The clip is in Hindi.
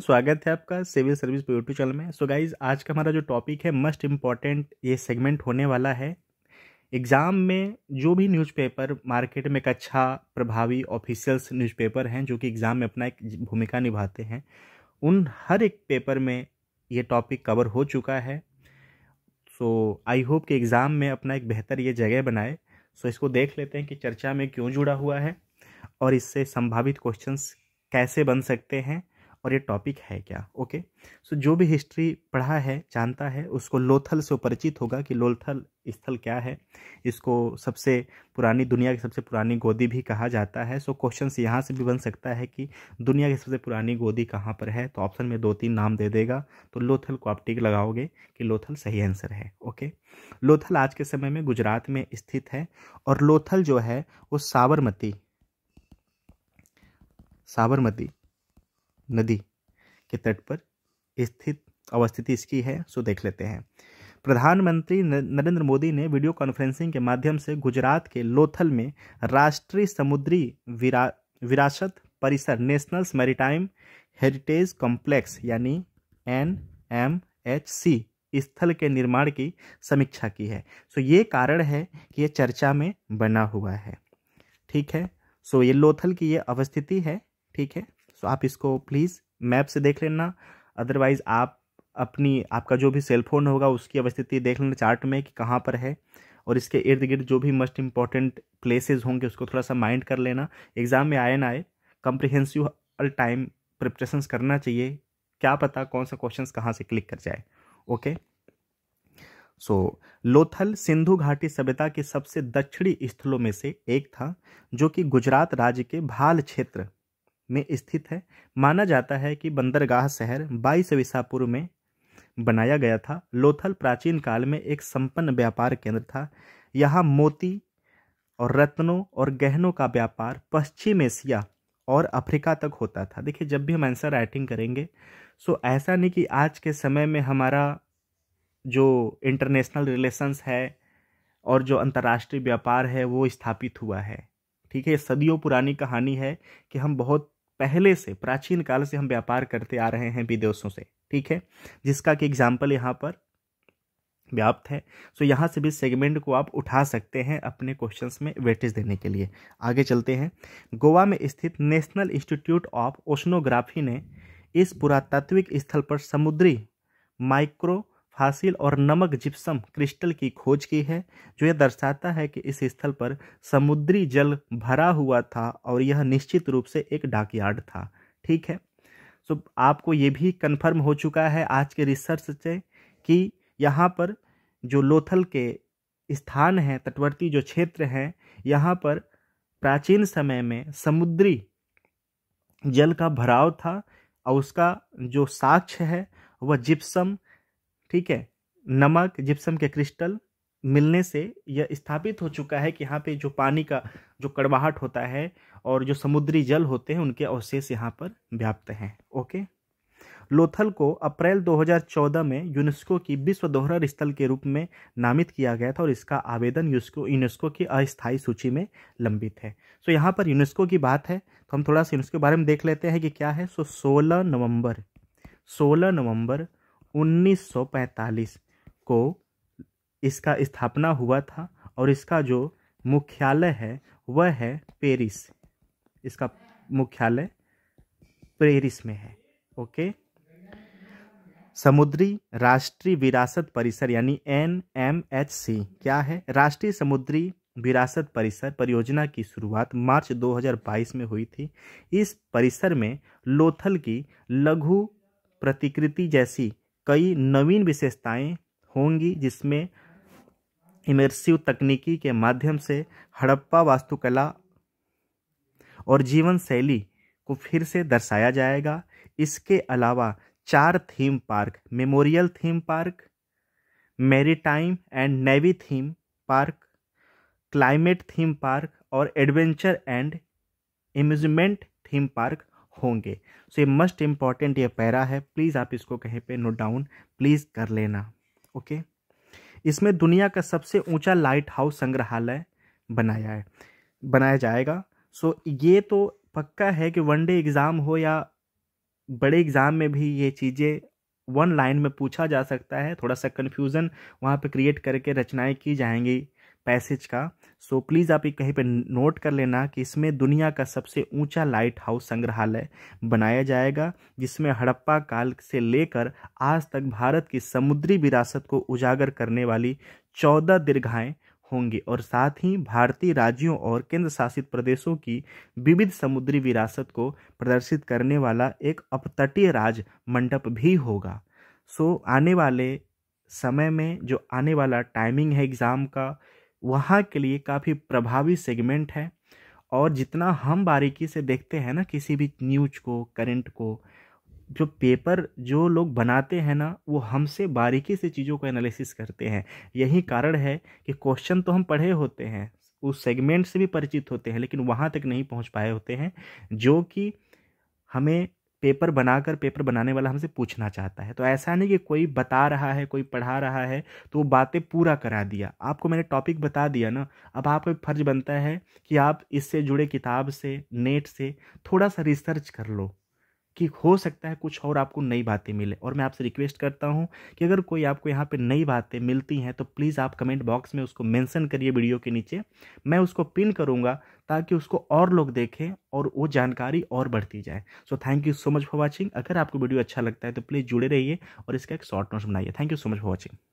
स्वागत है आपका सिविल सर्विस पे यूट्यूब चैनल में सो so गाइज आज का हमारा जो टॉपिक है मस्ट इम्पॉर्टेंट ये सेगमेंट होने वाला है एग्ज़ाम में जो भी न्यूज़पेपर मार्केट में एक अच्छा प्रभावी ऑफिशियल्स न्यूज़पेपर हैं जो कि एग्ज़ाम में अपना एक भूमिका निभाते हैं उन हर एक पेपर में ये टॉपिक कवर हो चुका है सो आई होप कि एग्ज़ाम में अपना एक बेहतर ये जगह बनाए सो so, इसको देख लेते हैं कि चर्चा में क्यों जुड़ा हुआ है और इससे संभावित क्वेश्चंस कैसे बन सकते हैं और ये टॉपिक है क्या ओके सो जो भी हिस्ट्री पढ़ा है जानता है उसको लोथल से परिचित होगा कि लोथल स्थल क्या है इसको सबसे पुरानी दुनिया की सबसे पुरानी गोदी भी कहा जाता है सो क्वेश्चन यहाँ से भी बन सकता है कि दुनिया की सबसे पुरानी गोदी कहाँ पर है तो ऑप्शन में दो तीन नाम दे देगा तो लोथल को आप टिक लगाओगे कि लोथल सही आंसर है ओके लोथल आज के समय में गुजरात में स्थित है और लोथल जो है वो साबरमती साबरमती नदी के तट पर स्थित अवस्थिति इसकी है सो देख लेते हैं प्रधानमंत्री नरेंद्र मोदी ने वीडियो कॉन्फ्रेंसिंग के माध्यम से गुजरात के लोथल में राष्ट्रीय समुद्री विरा विरासत परिसर नेशनल मेरीटाइम हेरिटेज कॉम्प्लेक्स यानी एन एम एच सी स्थल के निर्माण की समीक्षा की है सो ये कारण है कि ये चर्चा में बना हुआ है ठीक है सो ये लोथल की ये अवस्थिति है ठीक है सो आप इसको प्लीज़ मैप से देख लेना अदरवाइज़ आप अपनी आपका जो भी सेलफोन होगा उसकी अवस्थिति देख लेना चार्ट में कि कहाँ पर है और इसके इर्द गिर्द जो भी मस्ट इम्पॉर्टेंट प्लेसेज होंगे उसको थोड़ा सा माइंड कर लेना एग्ज़ाम में आए ना आए कम्प्रिहेंसिव अल टाइम प्रिपरेशंस करना चाहिए क्या पता कौन सा क्वेश्चन कहाँ से क्लिक कर जाए ओके सो लोथल सिंधु घाटी सभ्यता के सबसे दक्षिणी स्थलों में से एक था जो कि गुजरात राज्य के भाल क्षेत्र में स्थित है माना जाता है कि बंदरगाह शहर बाईस विसापुर में बनाया गया था लोथल प्राचीन काल में एक संपन्न व्यापार केंद्र था यहाँ मोती और रत्नों और गहनों का व्यापार पश्चिम एशिया और अफ्रीका तक होता था देखिए जब भी हम आंसर राइटिंग करेंगे सो ऐसा नहीं कि आज के समय में हमारा जो इंटरनेशनल रिलेशंस है और जो अंतर्राष्ट्रीय व्यापार है वो स्थापित हुआ है ठीक है सदियों पुरानी कहानी है कि हम बहुत पहले से प्राचीन काल से हम व्यापार करते आ रहे हैं विदेशों से ठीक है जिसका कि एग्जाम्पल यहाँ पर व्याप्त है सो यहाँ से भी सेगमेंट को आप उठा सकते हैं अपने क्वेश्चंस में वेटेज देने के लिए आगे चलते हैं गोवा में स्थित नेशनल इंस्टीट्यूट ऑफ ओशनोग्राफी ने इस पुरातात्विक स्थल पर समुद्री माइक्रो हासिल और नमक जिप्सम क्रिस्टल की खोज की है जो यह दर्शाता है कि इस स्थल पर समुद्री जल भरा हुआ था और यह निश्चित रूप से एक डाकयार्ड था ठीक है सो आपको ये भी कन्फर्म हो चुका है आज के रिसर्च से कि यहाँ पर जो लोथल के स्थान हैं तटवर्ती जो क्षेत्र हैं यहाँ पर प्राचीन समय में समुद्री जल का भराव था और उसका जो साक्ष्य है वह जिप्सम ठीक है नमक जिप्सम के क्रिस्टल मिलने से यह स्थापित हो चुका है कि यहाँ पे जो पानी का जो कड़वाहट होता है और जो समुद्री जल होते हैं उनके अवशेष यहाँ पर व्याप्त हैं ओके लोथल को अप्रैल 2014 में यूनेस्को की विश्व दोहरा स्थल के रूप में नामित किया गया था और इसका आवेदन यूनेस्को यूनेस्को की अस्थायी सूची में लंबित है सो so, यहाँ पर यूनेस्को की बात है तो हम थोड़ा सा यूनेस्को के बारे में देख लेते हैं कि क्या है सो so, 16 नवंबर 16 नवंबर 1945 को इसका स्थापना हुआ था और इसका जो मुख्यालय है वह है पेरिस इसका मुख्यालय पेरिस में है ओके समुद्री राष्ट्रीय विरासत परिसर यानी एन एम एच सी क्या है राष्ट्रीय समुद्री विरासत परिसर परियोजना की शुरुआत मार्च 2022 में हुई थी इस परिसर में लोथल की लघु प्रतिकृति जैसी कई नवीन विशेषताएं होंगी जिसमें इमर्सिव तकनीकी के माध्यम से हड़प्पा वास्तुकला और जीवन शैली को फिर से दर्शाया जाएगा इसके अलावा चार theme park memorial theme park maritime and navy theme park climate theme park और adventure and amusement theme park होंगे सो ये मस्ट इम्पॉर्टेंट ये पैरा है प्लीज़ आप इसको कहीं पे नोट डाउन प्लीज़ कर लेना ओके इसमें दुनिया का सबसे ऊंचा लाइट हाउस संग्रहालय बनाया है बनाया जाएगा सो ये तो पक्का है कि वन डे एग्ज़ाम हो या बड़े एग्ज़ाम में भी ये चीज़ें वन लाइन में पूछा जा सकता है थोड़ा सा कन्फ्यूज़न वहाँ पर क्रिएट करके रचनाएँ की जाएंगी पैसेज का सो so, प्लीज़ आप ये कहीं पे नोट कर लेना कि इसमें दुनिया का सबसे ऊंचा लाइट हाउस संग्रहालय बनाया जाएगा जिसमें हड़प्पा काल से लेकर आज तक भारत की समुद्री विरासत को उजागर करने वाली चौदह दीर्घाएँ होंगी और साथ ही भारतीय राज्यों और केंद्र शासित प्रदेशों की विविध समुद्री विरासत को प्रदर्शित करने वाला एक अपतटीय राज मंडप भी होगा सो so, आने वाले समय में जो आने वाला टाइमिंग है एग्ज़ाम का वहाँ के लिए काफ़ी प्रभावी सेगमेंट है और जितना हम बारीकी से देखते हैं ना किसी भी न्यूज को करंट को जो पेपर जो लोग बनाते हैं ना वो हमसे बारीकी से चीज़ों को एनालिसिस करते हैं यही कारण है कि क्वेश्चन तो हम पढ़े होते हैं उस सेगमेंट से भी परिचित होते हैं लेकिन वहाँ तक नहीं पहुँच पाए होते हैं जो कि हमें पेपर बनाकर पेपर बनाने वाला हमसे पूछना चाहता है तो ऐसा नहीं कि कोई बता रहा है कोई पढ़ा रहा है तो वो बातें पूरा करा दिया आपको मैंने टॉपिक बता दिया ना अब आपका फर्ज बनता है कि आप इससे जुड़े किताब से नेट से थोड़ा सा रिसर्च कर लो कि हो सकता है कुछ और आपको नई बातें मिले और मैं आपसे रिक्वेस्ट करता हूँ कि अगर कोई आपको यहाँ पे नई बातें मिलती हैं तो प्लीज़ आप कमेंट बॉक्स में उसको मेंशन करिए वीडियो के नीचे मैं उसको पिन करूँगा ताकि उसको और लोग देखें और वो जानकारी और बढ़ती जाए so thank you so much for watching अगर आपको वीडियो अच्छा लगता है तो प्लीज़ जुड़े रहिए और इसका एक शॉर्ट नोट्स बनाइए thank you so much for watching